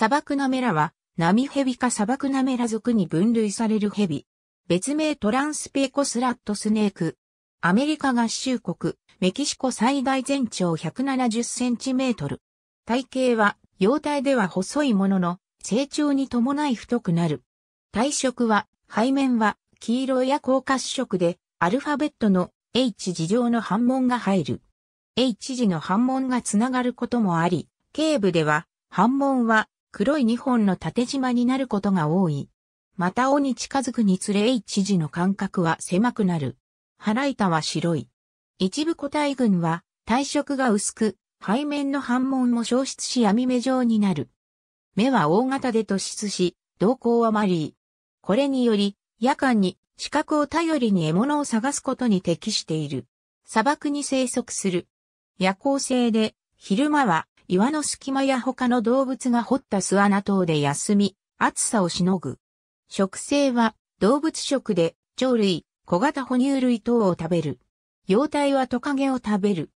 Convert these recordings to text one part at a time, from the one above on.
砂漠ナメラは、ナミヘビか砂漠ナメラ族に分類されるヘビ。別名トランスペーコスラットスネーク。アメリカ合衆国、メキシコ最大全長170センチメートル。体型は、幼体では細いものの、成長に伴い太くなる。体色は、背面は、黄色や高褐色で、アルファベットの H 字上の反紋が入る。H 字の反紋がつながることもあり、頸部では、反紋は黒い2本の縦縞になることが多い。また尾に近づくにつれ一時の間隔は狭くなる。腹板は白い。一部個体群は体色が薄く、背面の反紋も消失し網目状になる。目は大型で突出し、瞳孔はマリー。これにより、夜間に視覚を頼りに獲物を探すことに適している。砂漠に生息する。夜行性で、昼間は岩の隙間や他の動物が掘った巣穴等で休み、暑さをしのぐ。食性は動物食で鳥類、小型哺乳類等を食べる。幼体はトカゲを食べる。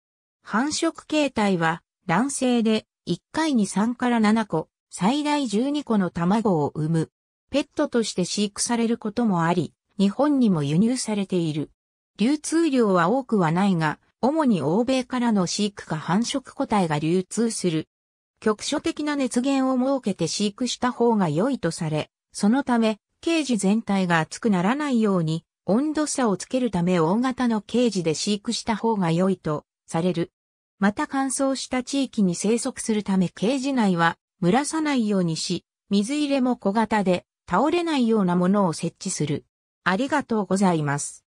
繁殖形態は卵性で1回に3から7個、最大12個の卵を産む。ペットとして飼育されることもあり、日本にも輸入されている。流通量は多くはないが、主に欧米からの飼育か繁殖個体が流通する。局所的な熱源を設けて飼育した方が良いとされ、そのため、ケージ全体が熱くならないように、温度差をつけるため大型のケージで飼育した方が良いとされる。また乾燥した地域に生息するためケージ内は蒸らさないようにし、水入れも小型で倒れないようなものを設置する。ありがとうございます。